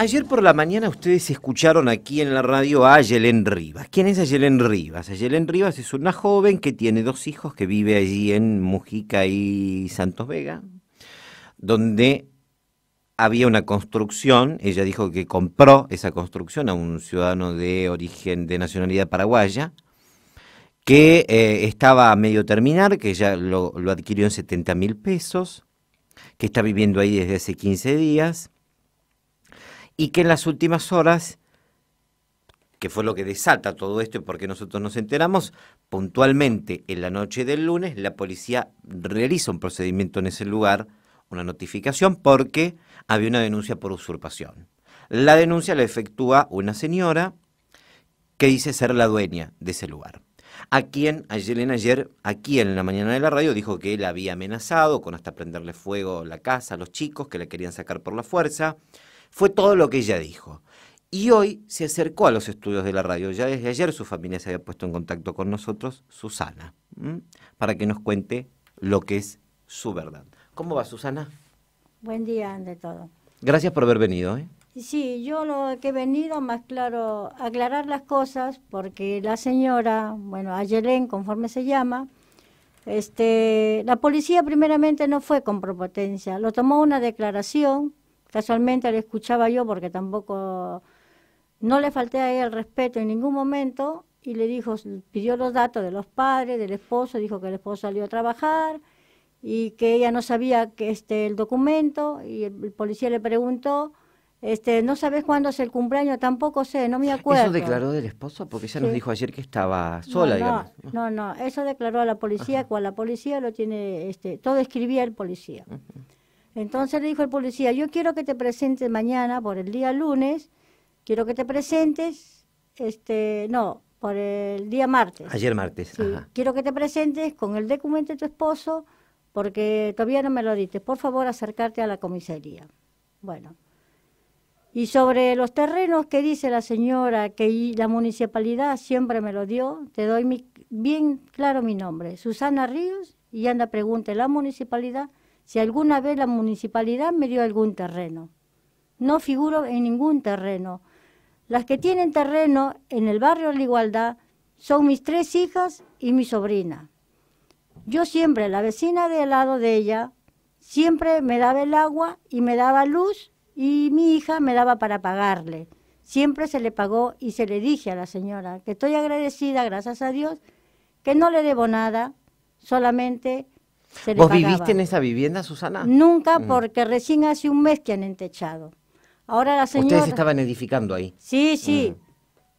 Ayer por la mañana ustedes escucharon aquí en la radio a Yelén Rivas. ¿Quién es Yelén Rivas? Ayelén Rivas es una joven que tiene dos hijos, que vive allí en Mujica y Santos Vega, donde había una construcción, ella dijo que compró esa construcción a un ciudadano de origen de nacionalidad paraguaya, que eh, estaba a medio terminar, que ya lo, lo adquirió en 70 mil pesos, que está viviendo ahí desde hace 15 días, y que en las últimas horas, que fue lo que desata todo esto y por qué nosotros nos enteramos, puntualmente en la noche del lunes la policía realiza un procedimiento en ese lugar, una notificación, porque había una denuncia por usurpación. La denuncia la efectúa una señora que dice ser la dueña de ese lugar. A quien ayer en ayer, aquí en la mañana de la radio, dijo que él había amenazado con hasta prenderle fuego la casa a los chicos que la querían sacar por la fuerza. Fue todo lo que ella dijo. Y hoy se acercó a los estudios de la radio. Ya desde ayer su familia se había puesto en contacto con nosotros, Susana, para que nos cuente lo que es su verdad. ¿Cómo va, Susana? Buen día de todo. Gracias por haber venido. ¿eh? Sí, yo lo que he venido, más claro, aclarar las cosas, porque la señora, bueno, Ayelén, conforme se llama, este, la policía primeramente no fue con propotencia, lo tomó una declaración casualmente le escuchaba yo porque tampoco no le falté a ella el respeto en ningún momento y le dijo, pidió los datos de los padres, del esposo, dijo que el esposo salió a trabajar y que ella no sabía que este el documento y el, policía le preguntó este, no sabes cuándo es el cumpleaños, tampoco sé, no me acuerdo. ¿Eso declaró del esposo? Porque ella nos dijo ayer que estaba sola, no, no, digamos. No, no, eso declaró a la policía, cual la policía lo tiene, este, todo escribía el policía. Entonces le dijo el policía, yo quiero que te presentes mañana por el día lunes, quiero que te presentes, este, no, por el día martes. Ayer martes. Quiero que te presentes con el documento de tu esposo porque todavía no me lo diste. Por favor, acercarte a la comisaría. Bueno. Y sobre los terrenos que dice la señora que la municipalidad siempre me lo dio, te doy mi, bien claro mi nombre, Susana Ríos, y anda pregunte la municipalidad si alguna vez la municipalidad me dio algún terreno. No figuro en ningún terreno. Las que tienen terreno en el barrio de la Igualdad son mis tres hijas y mi sobrina. Yo siempre, la vecina de al lado de ella, siempre me daba el agua y me daba luz y mi hija me daba para pagarle. Siempre se le pagó y se le dije a la señora que estoy agradecida, gracias a Dios, que no le debo nada, solamente ¿Vos viviste en esa vivienda, Susana? Nunca, mm. porque recién hace un mes que han entechado. Ahora la señora... Ustedes estaban edificando ahí. Sí, sí. Mm.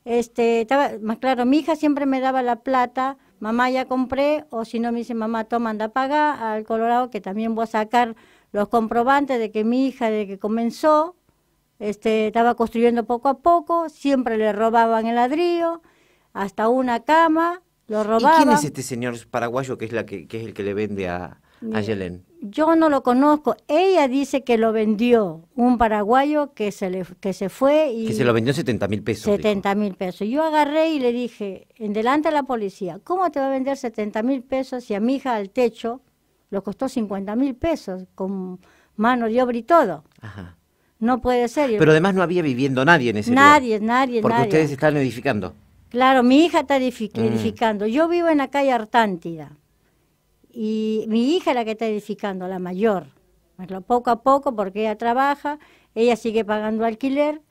Este, más claro, mi hija siempre me daba la plata, mamá ya compré, o si no me dice mamá, toma, anda a pagar al Colorado, que también voy a sacar los comprobantes de que mi hija, de que comenzó, este, estaba construyendo poco a poco, siempre le robaban el ladrillo, hasta una cama, ¿Y quién es este señor paraguayo que es, la que, es el que le vende a, a Yo no lo conozco. Ella dice que lo vendió un paraguayo que se, le, que se fue y... Que se lo vendió 70 mil pesos. 70 mil pesos. Yo agarré y le dije, en delante de la policía, ¿cómo te va a vender 70 mil pesos si a mi hija al techo lo costó 50 mil pesos con mano de obra y todo? Ajá. No puede ser. Pero además no había viviendo nadie en ese Nadie, nadie, nadie. Porque ustedes están edificando. Claro, mi hija está edificando. Mm. Yo vivo en la calle Artántida y mi hija es la que está edificando, la mayor. Pues poco a poco, porque ella trabaja, ella sigue pagando alquiler.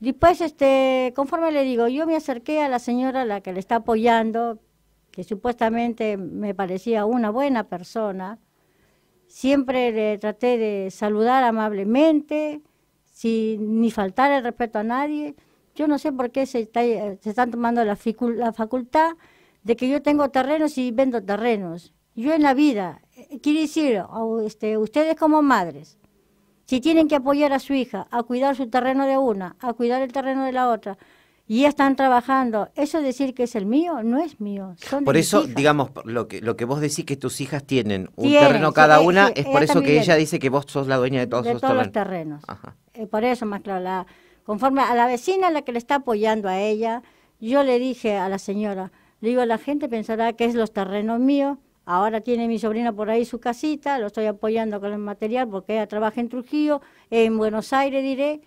Después, este, conforme le digo, yo me acerqué a la señora, la que le está apoyando, que supuestamente me parecía una buena persona. Siempre le traté de saludar amablemente, sin ni faltar el respeto a nadie. Yo no sé por qué se, está, eh, están tomando la, facultad de que yo tengo terrenos y vendo terrenos. Yo en la vida, eh, quiero decir, este, ustedes como madres, si tienen que apoyar a su hija a cuidar su terreno de una, a cuidar el terreno de la otra, y están trabajando. Eso decir que es el mío no es mío. por eso, digamos, lo que, lo que vos decís que tus hijas tienen un terreno cada eh, una, es por eso que ella dice que vos sos la dueña de todos, de todos los terrenos. por eso, más claro, la, conforme a la vecina la que le está apoyando a ella. Yo le dije a la señora, le digo, la gente pensará que es los terrenos míos, ahora tiene mi sobrina por ahí su casita, lo estoy apoyando con el material porque ella trabaja en Trujillo, en Buenos Aires diré,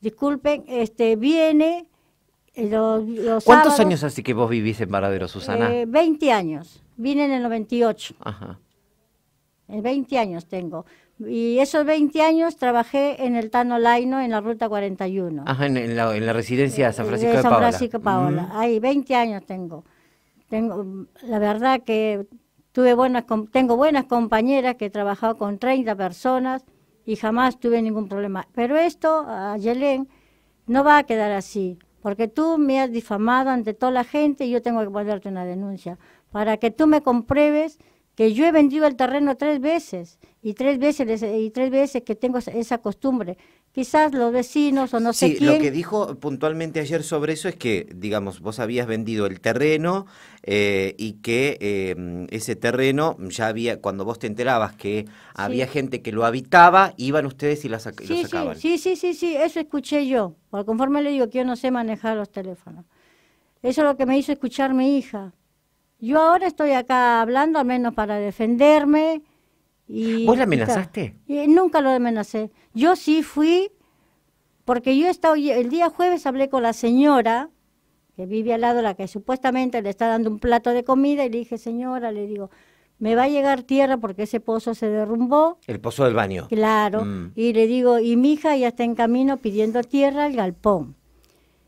disculpen, este viene... Eh, los, ¿Cuántos años así que vos vivís en Varadero, Susana? Eh, veinte 20 años, vine en el 98. Ajá. En 20 años tengo. Y esos 20 años trabajé en el Tano Laino, en la Ruta 41. Ajá, en, en, la, en la, residencia de San Francisco de, San Paola. Francisco Paola. Ahí, 20 años tengo. tengo. La verdad que tuve buenas, tengo buenas compañeras que he trabajado con 30 personas y jamás tuve ningún problema. Pero esto, a Yelén, no va a quedar así, porque tú me has difamado ante toda la gente y yo tengo que ponerte una denuncia, para que tú me compruebes que yo he vendido el terreno tres veces y tres veces y tres veces que tengo esa costumbre. Quizás los vecinos o no sé quién. Sí, lo que dijo puntualmente ayer sobre eso es que, digamos, vos habías vendido el terreno eh, y que eh, ese terreno ya había, cuando vos te enterabas que había gente que lo habitaba, iban ustedes y, las, lo sacaban. Sí, sí, sí, sí, eso escuché yo. Porque conforme le digo que yo no sé manejar los teléfonos. Eso es lo que me hizo escuchar mi hija. Yo ahora estoy acá hablando, al menos para defenderme, ¿Vos la amenazaste? Eh, nunca lo amenacé. Yo sí fui, porque yo estaba el día jueves hablé con la señora que vive al lado, la que supuestamente le está dando un plato de comida, y le dije, señora, le digo, me va a llegar tierra porque ese pozo se derrumbó. El pozo del baño. Claro. Mm. Y le digo, y mi hija ya está en camino pidiendo tierra al galpón.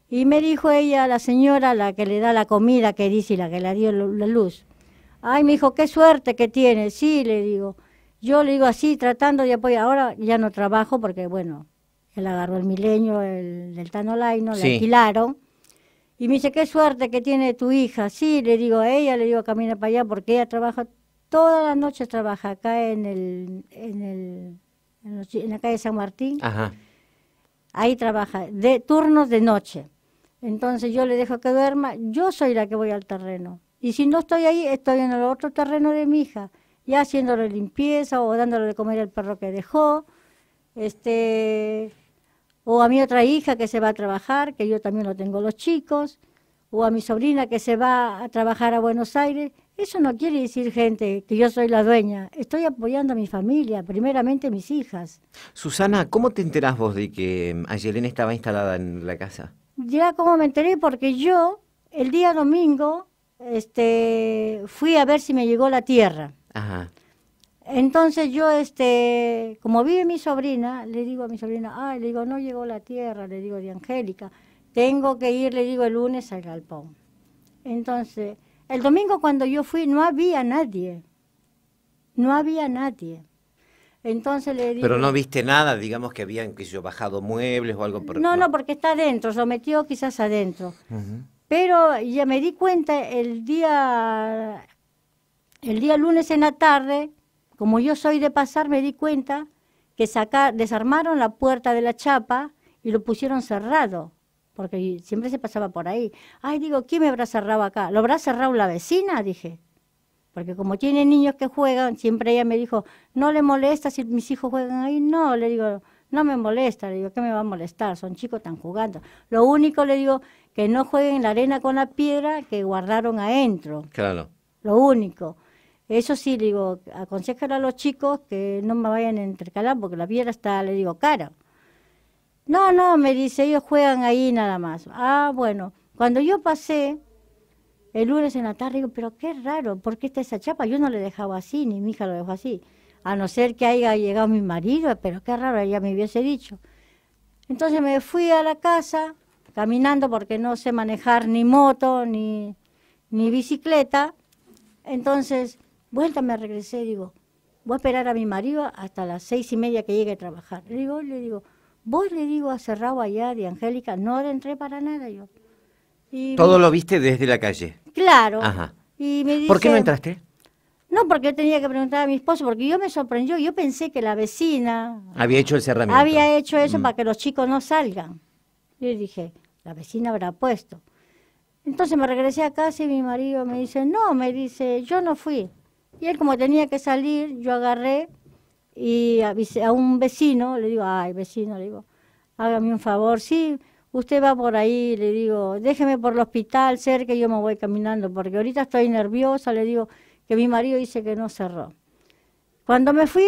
Y me dijo ella, la señora, la que le da la comida, que dice, y la que le dio la luz. Ay, me dijo, qué suerte que tiene. Sí, le digo yo le digo así, tratando de apoyar. Ahora ya no trabajo porque, bueno, él agarró el milenio, el del Tano le alquilaron. Y me dice, qué suerte que tiene tu hija. Sí, le digo a ella, le digo, camina para allá porque ella trabaja, todas las noches trabaja acá en el, en el, la calle San Martín. Ahí trabaja, de turnos de noche. Entonces yo le dejo que duerma, yo soy la que voy al terreno. Y si no estoy ahí, estoy en el otro terreno de mi hija ya haciéndole limpieza o dándole de comer al perro que dejó, este, o a mi otra hija que se va a trabajar, que yo también lo tengo los chicos, o a mi sobrina que se va a trabajar a Buenos Aires. Eso no quiere decir, gente, que yo soy la dueña. Estoy apoyando a mi familia, primeramente mis hijas. Susana, ¿cómo te enterás vos de que em, Ayelena estaba instalada en la casa? Ya cómo me enteré, porque yo el día domingo este, fui a ver si me llegó la tierra. Ajá. Entonces yo, este, como vive mi sobrina, le digo a mi sobrina, ay, le digo, no llegó la tierra, le digo, de Angélica, tengo que ir, le digo, el lunes al galpón. Entonces, el domingo cuando yo fui no había nadie, no había nadie. Entonces le digo, Pero no viste nada, digamos que habían que yo, bajado muebles o algo por No, no, porque está adentro, se metió quizás adentro. Pero ya me di cuenta el día el día lunes en la tarde, como yo soy de pasar, me di cuenta que saca, desarmaron la puerta de la chapa y lo pusieron cerrado, porque siempre se pasaba por ahí. Ay, digo, ¿quién me habrá cerrado acá? ¿Lo habrá cerrado la vecina? Dije. Porque como tiene niños que juegan, siempre ella me dijo, ¿no le molesta si mis hijos juegan ahí? No, le digo, no me molesta, le digo, ¿qué me va a molestar? Son chicos, están jugando. Lo único, le digo, que no jueguen la arena con la piedra que guardaron adentro. Claro. Lo único. Eso sí, le digo, aconsejar a los chicos que no me vayan a intercalar porque la piedra está, le digo, cara. No, no, me dice, ellos juegan ahí nada más. Ah, bueno, cuando yo pasé el lunes en la tarde, digo, pero qué raro, ¿por qué está esa chapa? Yo no le dejaba así, ni mi hija lo dejó así. A no ser que haya llegado mi marido, pero qué raro, ella me hubiese dicho. Entonces me fui a la casa caminando porque no sé manejar ni moto ni, ni bicicleta. Entonces Vuelta me regresé, digo, voy a esperar a mi marido hasta las seis y media que llegue a trabajar. Le digo, le digo, voy le digo a Cerrado allá de Angélica, no le entré para nada yo. Todo lo viste desde la calle. Claro. ¿Por qué no entraste? No, porque yo tenía que preguntar a mi esposo, porque yo me sorprendió, yo pensé que la vecina... Había hecho el cerramiento. Había hecho eso mm. para que los chicos no salgan. Yo dije, la vecina habrá puesto. Entonces me regresé a casa y mi marido me dice, no, me dice, yo no fui. Y él como tenía que salir, yo agarré y avisé a un vecino, le digo, ay, vecino, le digo, hágame un favor, sí, usted va por ahí, le digo, déjeme por el hospital cerca y yo me voy caminando, porque ahorita estoy nerviosa, le digo, que mi marido dice que no cerró. Cuando me fui...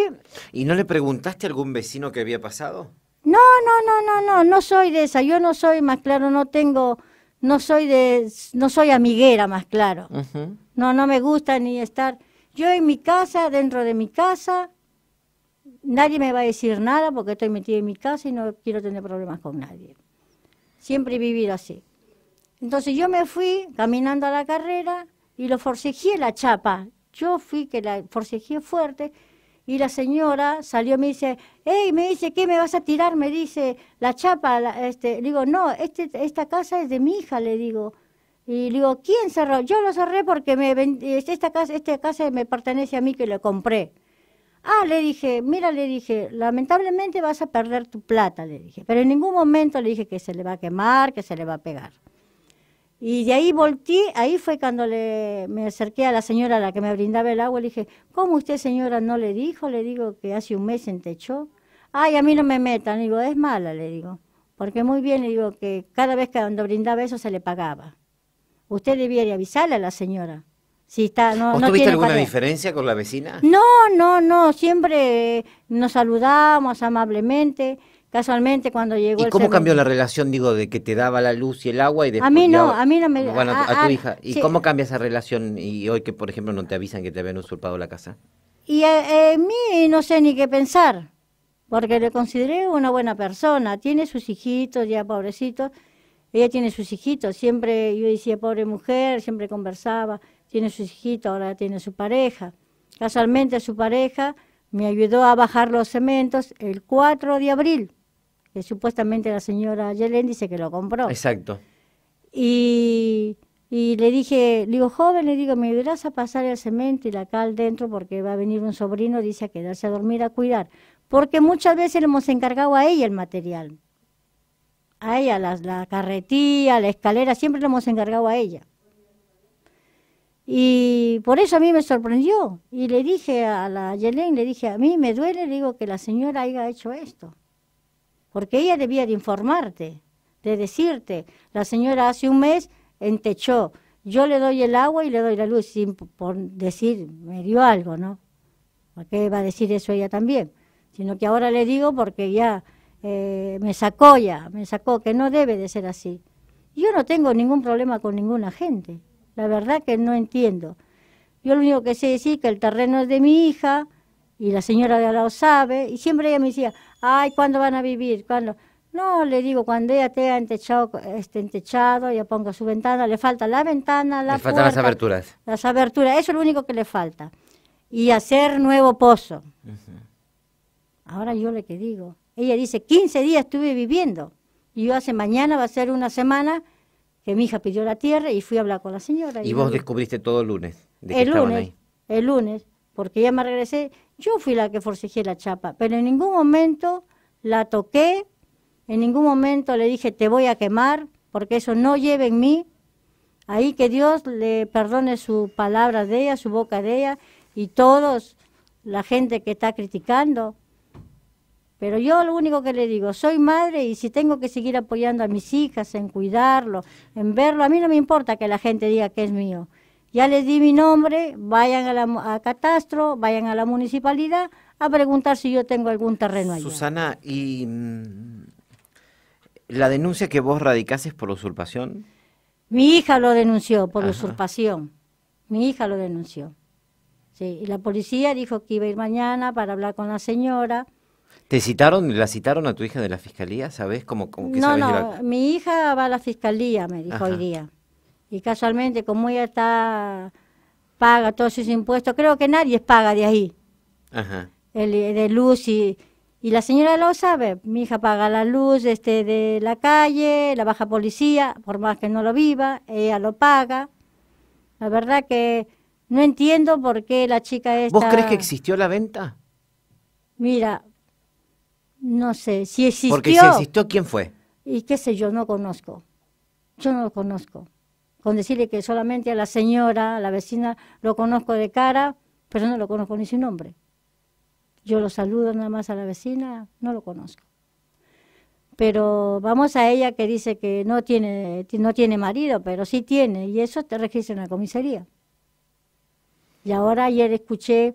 ¿Y no le preguntaste a algún vecino qué había pasado? No, no, no, no, no, no soy de esa, yo no soy, más claro, no tengo, no soy de, no soy amiguera, más claro. No, no me gusta ni estar yo en mi casa, dentro de mi casa, nadie me va a decir nada porque estoy metida en mi casa y no quiero tener problemas con nadie. Siempre he vivido así. Entonces yo me fui caminando a la carrera y lo forcejé la chapa. Yo fui que la forcejé fuerte y la señora salió y me dice, hey, me dice, ¿qué me vas a tirar? Me dice, la chapa, este", le digo, no, este, esta casa es de mi hija, le digo. Y digo, ¿quién cerró? Yo lo cerré porque me este, esta casa, esta casa me pertenece a mí que lo compré. Ah, le dije, mira, le dije, lamentablemente vas a perder tu plata, le dije. Pero en ningún momento le dije que se le va a quemar, que se le va a pegar. Y de ahí volteé, ahí fue cuando me acerqué a la señora la que me brindaba el agua, le dije, ¿cómo usted señora no le dijo? Le digo que hace un mes entechó. Ay, a mí no me metan, le digo, es mala, le digo. Porque muy bien, le digo que cada vez que cuando brindaba eso se le pagaba usted debiera avisarle a la señora. Si está, no, tuviste alguna diferencia con la vecina? No, no, no. Siempre nos saludamos amablemente. Casualmente cuando llegó ¿Y cómo cambió la relación, digo, de que te daba la luz y el agua y después... A mí no, a mí no me... Bueno, a, tu hija. ¿Y cómo cambia esa relación y hoy que, por ejemplo, no te avisan que te habían usurpado la casa? Y a, eh, eh, mí no sé ni qué pensar, porque le consideré una buena persona. Tiene sus hijitos ya, pobrecitos ella tiene sus hijitos, siempre yo decía, pobre mujer, siempre conversaba, tiene sus hijitos, ahora tiene su pareja. Casualmente su pareja me ayudó a bajar los cementos el 4 de abril, que supuestamente la señora Yelén dice que lo compró. Exacto. Y, le dije, le digo, joven, le digo, me ayudarás a pasar el cemento y la cal dentro porque va a venir un sobrino, dice, a quedarse a dormir, a cuidar. Porque muchas veces le hemos encargado a ella el material a ella la, carretilla, la escalera, siempre lo hemos encargado a ella. Y por eso a mí me sorprendió. Y le dije a la Yelén, le dije, a mí me duele, le digo, que la señora haya hecho esto. Porque ella debía de informarte, de decirte, la señora hace un mes entechó, yo le doy el agua y le doy la luz, sin por decir, me dio algo, ¿no? ¿Por qué va a decir eso ella también? Sino que ahora le digo porque ya eh, me sacó ya, me sacó, que no debe de ser así. Yo no tengo ningún problema con ninguna gente, la verdad que no entiendo. Yo lo único que sé decir es que el terreno es de mi hija y la señora de al lado sabe, y siempre ella me decía, ay, ¿cuándo van a vivir? ¿Cuándo? No, le digo, cuando ella tenga entechado, este, entechado, ya ponga su ventana, le falta la ventana, la Le faltan las aberturas. Las aberturas, eso es lo único que le falta. Y hacer nuevo pozo. Ahora yo le que digo, ella dice, 15 días estuve viviendo. Y yo hace mañana, va a ser una semana, que mi hija pidió la tierra y fui a hablar con la señora. ¿Y, vos descubriste todo el lunes? el lunes, el lunes, porque ya me regresé. Yo fui la que forcejé la chapa, pero en ningún momento la toqué, en ningún momento le dije, te voy a quemar, porque eso no lleve en mí. Ahí que Dios le perdone su palabra de ella, su boca de ella, y todos, la gente que está criticando, pero yo lo único que le digo, soy madre y si tengo que seguir apoyando a mis hijas en cuidarlo, en verlo, a mí no me importa que la gente diga que es mío. Ya les di mi nombre, vayan a, la, Catastro, vayan a la municipalidad a preguntar si yo tengo algún terreno ahí. Susana, ¿y mm, la denuncia que vos radicases por usurpación? Mi hija lo denunció por usurpación. Mi hija lo denunció. Sí, y la policía dijo que iba a ir mañana para hablar con la señora ¿Te citaron, la citaron a tu hija de la fiscalía? ¿Sabes cómo, cómo que No, no, mi hija va a la fiscalía, me dijo hoy día. Y casualmente, como ella está, paga todos sus impuestos, creo que nadie paga de ahí. Ajá. El, de luz y, y la señora lo sabe, mi hija paga la luz este, de la calle, la baja policía, por más que no lo viva, ella lo paga. La verdad que no entiendo por qué la chica esta... ¿Vos crees que existió la venta? Mira, no sé, si existió. Porque si existió, ¿quién fue? Y qué sé yo, no conozco. Yo no lo conozco. Con decirle que solamente a la señora, a la vecina, lo conozco de cara, pero no lo conozco ni su nombre. Yo lo saludo nada más a la vecina, no lo conozco. Pero vamos a ella que dice que no tiene, no tiene marido, pero sí tiene, y eso te registra en la comisaría. Y ahora ayer escuché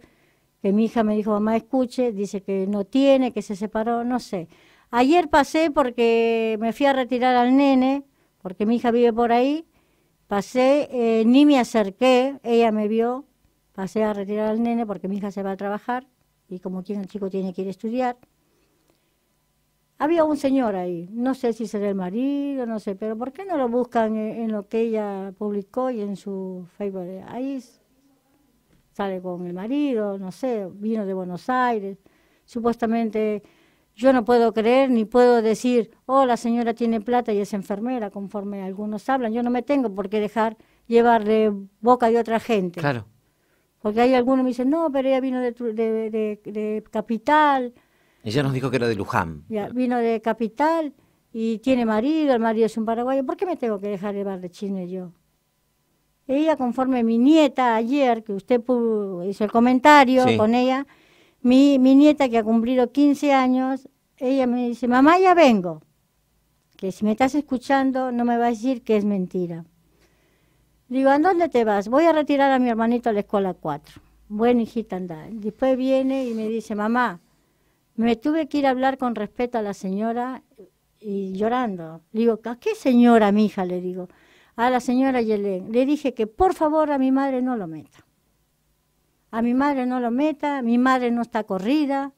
que mi hija me dijo, mamá, escuche, dice que no tiene, que se separó, no sé. Ayer pasé porque me fui a retirar al nene, porque mi hija vive por ahí, pasé, eh, ni me acerqué, ella me vio, pasé a retirar al nene porque mi hija se va a trabajar y como tiene, el chico tiene que ir a estudiar. Había un señor ahí, no sé si será el marido, no sé, pero ¿por qué no lo buscan en, lo que ella publicó y en su Facebook? Ahí sale con el marido, no sé, vino de Buenos Aires, supuestamente yo no puedo creer ni puedo decir, oh, la señora tiene plata y es enfermera, conforme algunos hablan. Yo no me tengo por qué dejar llevar de boca de otra gente. Claro. Porque hay algunos me dicen, no, pero ella vino de, de, Capital. Ella nos dijo que era de Luján. vino de Capital y tiene marido, el marido es un paraguayo. ¿Por qué me tengo que dejar llevar de China yo? Ella, conforme mi nieta ayer, que usted hizo el comentario con ella, mi, nieta que ha cumplido 15 años, ella me dice, mamá, ya vengo. Que si me estás escuchando, no me vas a decir que es mentira. Digo, ¿a dónde te vas? Voy a retirar a mi hermanito a la escuela 4. Bueno, hijita, anda. Después viene y me dice, mamá, me tuve que ir a hablar con respeto a la señora y llorando. digo, ¿a qué señora, mi hija? Le digo, a la señora Yelén. Le dije que por favor a mi madre no lo meta. A mi madre no lo meta, mi madre no está corrida.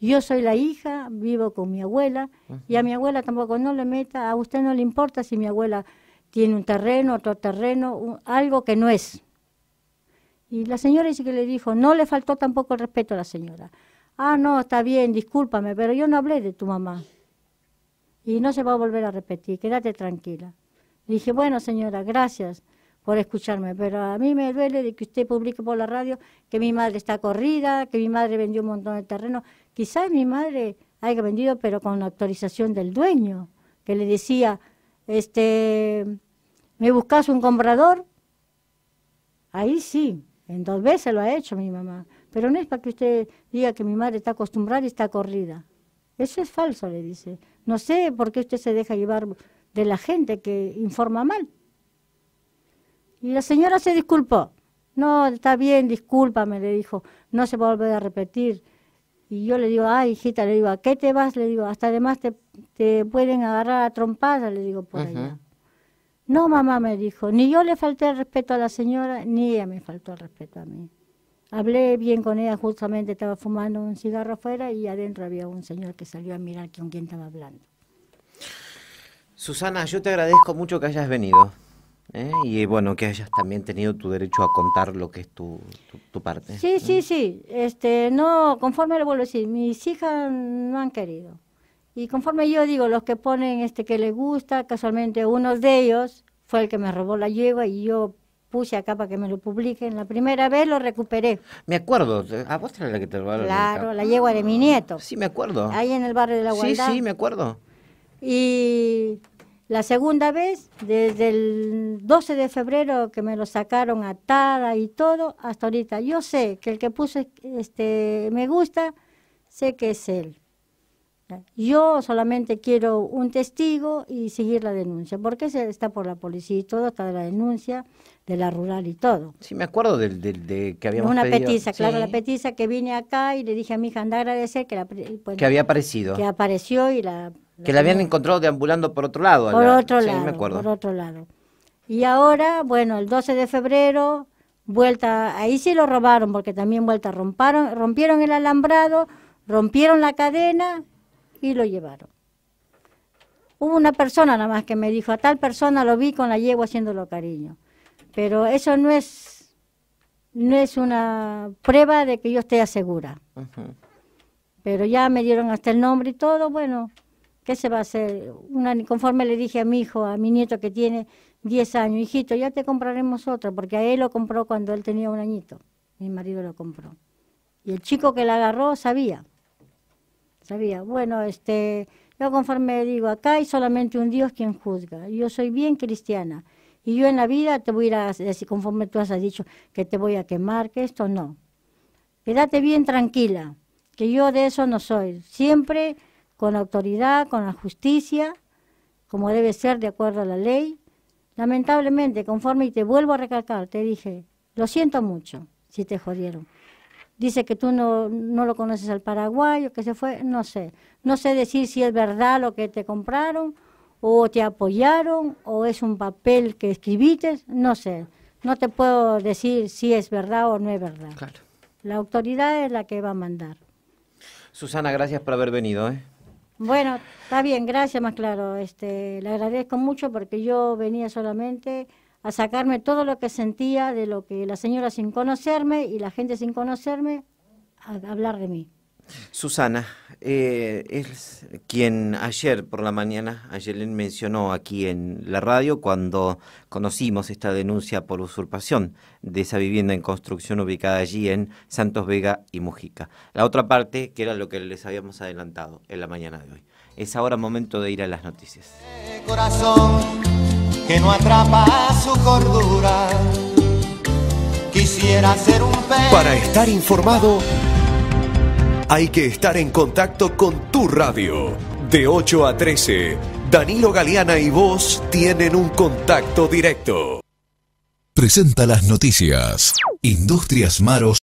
Yo soy la hija, vivo con mi abuela y a mi abuela tampoco no le meta. A usted no le importa si mi abuela tiene un terreno, otro terreno, algo que no es. Y la señora dice que le dijo, no le faltó tampoco el respeto a la señora. Ah, no, está bien, discúlpame, pero yo no hablé de tu mamá. Y no se va a volver a repetir, quédate tranquila dije, bueno, señora, gracias por escucharme, pero a mí me duele de que usted publique por la radio que mi madre está corrida, que mi madre vendió un montón de terreno. Quizás mi madre haya vendido, pero con la autorización del dueño, que le decía, este, ¿me buscas un comprador? Ahí sí, en dos veces lo ha hecho mi mamá, pero no es para que usted diga que mi madre está acostumbrada y está corrida. Eso es falso, le dice. No sé por qué usted se deja llevar de la gente que informa mal. Y la señora se disculpó. No, está bien, discúlpame, le dijo, no se va a volver a repetir. Y yo le digo, ay, hijita, le digo, ¿a qué te vas? Le digo, hasta además te, te pueden agarrar a trompadas, le digo, por allá. No, mamá, me dijo, ni yo le falté el respeto a la señora, ni ella me faltó el respeto a mí. Hablé bien con ella, justamente estaba fumando un cigarro afuera y adentro había un señor que salió a mirar con quién estaba hablando. Susana, yo te agradezco mucho que hayas venido. ¿eh? Y eh, bueno, que hayas también tenido tu derecho a contar lo que es tu, parte. Sí, sí, sí. Este, no, conforme lo vuelvo a decir, mis hijas no han querido. Y conforme yo digo, los que ponen este que les gusta, casualmente uno de ellos fue el que me robó la yegua y yo puse acá para que me lo publiquen. La primera vez lo recuperé. Me acuerdo, a vos era la que te robaron. Claro, la yegua de mi nieto. Sí, me acuerdo. Ahí en el barrio de la guardia. Sí, sí, me acuerdo. Y la segunda vez, desde el 12 de febrero que me lo sacaron atada y todo, hasta ahorita. Yo sé que el que puso este me gusta, sé que es él. Yo solamente quiero un testigo y seguir la denuncia, porque se está por la policía y todo, está la denuncia de la rural y todo. Sí, me acuerdo de que habíamos Una petiza, claro, la petiza que vine acá y le dije a mi hija, anda a agradecer que la... Pues, que había aparecido. Que apareció y la que la habían encontrado deambulando por otro lado. Por otro sí, me acuerdo. por otro lado. Y ahora, bueno, el 12 de febrero, vuelta, ahí sí lo robaron, porque también vuelta, romparon, rompieron el alambrado, rompieron la cadena y lo llevaron. Hubo una persona nada más que me dijo, a tal persona lo vi con la yegua haciéndolo cariño. Pero eso no es, no es una prueba de que yo esté segura. Pero ya me dieron hasta el nombre y todo, bueno, ¿Qué se va a hacer? conforme le dije a mi hijo, a mi nieto que tiene 10 años, hijito, ya te compraremos otra, porque a él lo compró cuando él tenía un añito. Mi marido lo compró. Y el chico que la agarró sabía. Sabía. Bueno, este, yo conforme digo, acá hay solamente un Dios quien juzga. Yo soy bien cristiana. Y yo en la vida te voy a ir a decir, conforme tú has dicho, que te voy a quemar, que esto no. Quédate bien tranquila, que yo de eso no soy. Siempre con la autoridad, con la justicia, como debe ser de acuerdo a la ley. Lamentablemente, conforme, y te vuelvo a recalcar, te dije, lo siento mucho si te jodieron. Dice que tú no, lo conoces al paraguayo, que se fue, no sé. No sé decir si es verdad lo que te compraron, o te apoyaron, o es un papel que escribiste, no sé. No te puedo decir si es verdad o no es verdad. Claro. La autoridad es la que va a mandar. Susana, gracias por haber venido. ¿eh? Bueno, está bien, gracias, más claro. Este, le agradezco mucho porque yo venía solamente a sacarme todo lo que sentía de lo que la señora sin conocerme y la gente sin conocerme, a hablar de mí. Susana eh, es quien ayer por la mañana, ayer mencionó aquí en la radio cuando conocimos esta denuncia por usurpación de esa vivienda en construcción ubicada allí en Santos Vega y Mujica. La otra parte, que era lo que les habíamos adelantado en la mañana de hoy. Es ahora momento de ir a las noticias. que no su cordura. Quisiera un Para estar informado hay que estar en contacto con tu radio. De 8 a 13, Danilo Galeana y vos tienen un contacto directo. Presenta las noticias. Industrias Maros.